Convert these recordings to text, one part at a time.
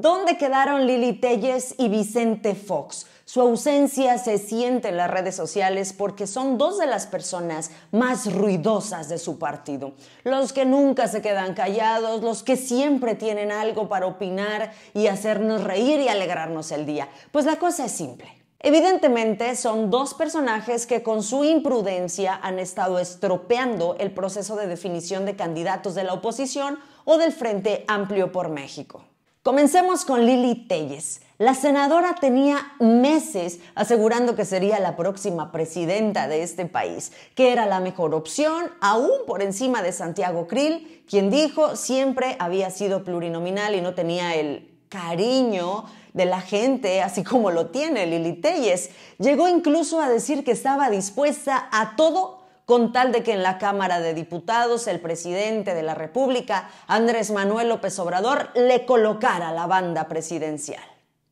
¿Dónde quedaron Lili Telles y Vicente Fox? Su ausencia se siente en las redes sociales porque son dos de las personas más ruidosas de su partido. Los que nunca se quedan callados, los que siempre tienen algo para opinar y hacernos reír y alegrarnos el día. Pues la cosa es simple. Evidentemente son dos personajes que con su imprudencia han estado estropeando el proceso de definición de candidatos de la oposición o del Frente Amplio por México. Comencemos con Lili Telles. La senadora tenía meses asegurando que sería la próxima presidenta de este país, que era la mejor opción, aún por encima de Santiago Krill, quien dijo siempre había sido plurinominal y no tenía el cariño de la gente, así como lo tiene Lili Telles. Llegó incluso a decir que estaba dispuesta a todo con tal de que en la Cámara de Diputados el presidente de la República, Andrés Manuel López Obrador, le colocara la banda presidencial.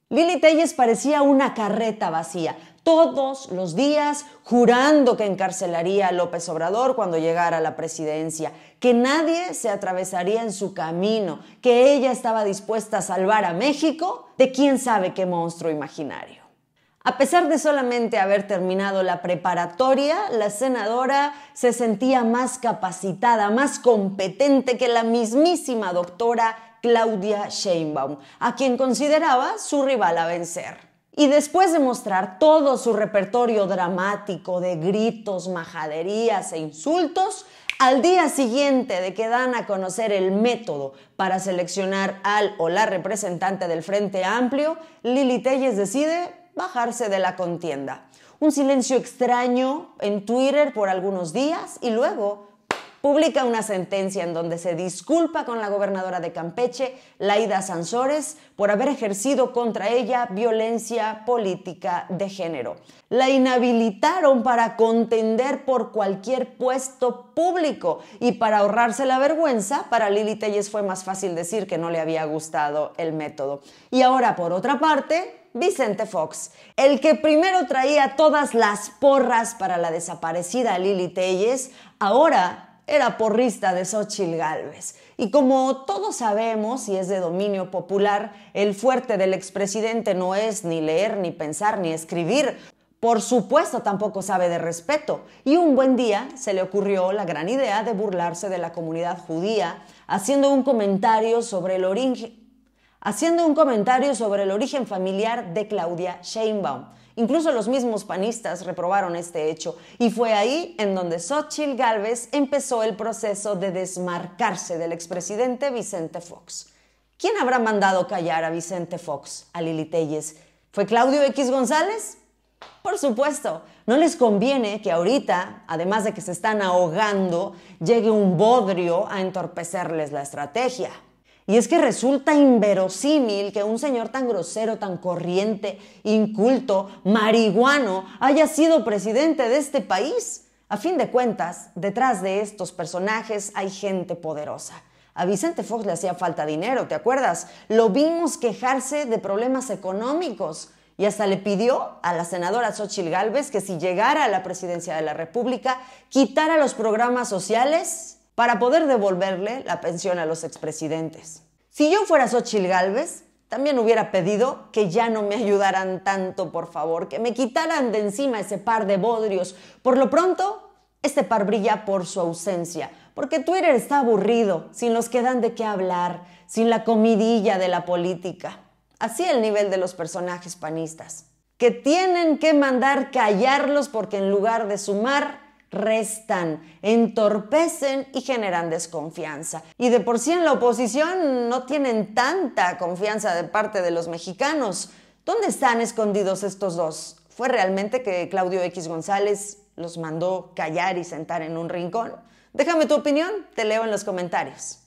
Lili Telles parecía una carreta vacía, todos los días jurando que encarcelaría a López Obrador cuando llegara a la presidencia, que nadie se atravesaría en su camino, que ella estaba dispuesta a salvar a México de quién sabe qué monstruo imaginario. A pesar de solamente haber terminado la preparatoria, la senadora se sentía más capacitada, más competente que la mismísima doctora Claudia Sheinbaum, a quien consideraba su rival a vencer. Y después de mostrar todo su repertorio dramático de gritos, majaderías e insultos, al día siguiente de que dan a conocer el método para seleccionar al o la representante del Frente Amplio, Lili Telles decide bajarse de la contienda. Un silencio extraño en Twitter por algunos días y luego publica una sentencia en donde se disculpa con la gobernadora de Campeche, Laida Sansores, por haber ejercido contra ella violencia política de género. La inhabilitaron para contender por cualquier puesto público y para ahorrarse la vergüenza, para Lili Telles fue más fácil decir que no le había gustado el método. Y ahora, por otra parte, Vicente Fox, el que primero traía todas las porras para la desaparecida Lili Telles, ahora era porrista de Xochitl Gálvez. Y como todos sabemos, y es de dominio popular, el fuerte del expresidente no es ni leer, ni pensar, ni escribir. Por supuesto, tampoco sabe de respeto. Y un buen día se le ocurrió la gran idea de burlarse de la comunidad judía, haciendo un comentario sobre el origen haciendo un comentario sobre el origen familiar de Claudia Sheinbaum. Incluso los mismos panistas reprobaron este hecho y fue ahí en donde Xochitl Gálvez empezó el proceso de desmarcarse del expresidente Vicente Fox. ¿Quién habrá mandado callar a Vicente Fox, a Lili Telles? ¿Fue Claudio X González? Por supuesto, no les conviene que ahorita, además de que se están ahogando, llegue un bodrio a entorpecerles la estrategia. Y es que resulta inverosímil que un señor tan grosero, tan corriente, inculto, marihuano, haya sido presidente de este país. A fin de cuentas, detrás de estos personajes hay gente poderosa. A Vicente Fox le hacía falta dinero, ¿te acuerdas? Lo vimos quejarse de problemas económicos y hasta le pidió a la senadora Xochil Gálvez que si llegara a la presidencia de la República, quitara los programas sociales para poder devolverle la pensión a los expresidentes. Si yo fuera sochil Galvez, también hubiera pedido que ya no me ayudaran tanto, por favor, que me quitaran de encima ese par de bodrios. Por lo pronto, este par brilla por su ausencia, porque Twitter está aburrido, sin los que dan de qué hablar, sin la comidilla de la política. Así el nivel de los personajes panistas, que tienen que mandar callarlos porque en lugar de sumar, restan, entorpecen y generan desconfianza. Y de por sí en la oposición no tienen tanta confianza de parte de los mexicanos. ¿Dónde están escondidos estos dos? ¿Fue realmente que Claudio X González los mandó callar y sentar en un rincón? Déjame tu opinión, te leo en los comentarios.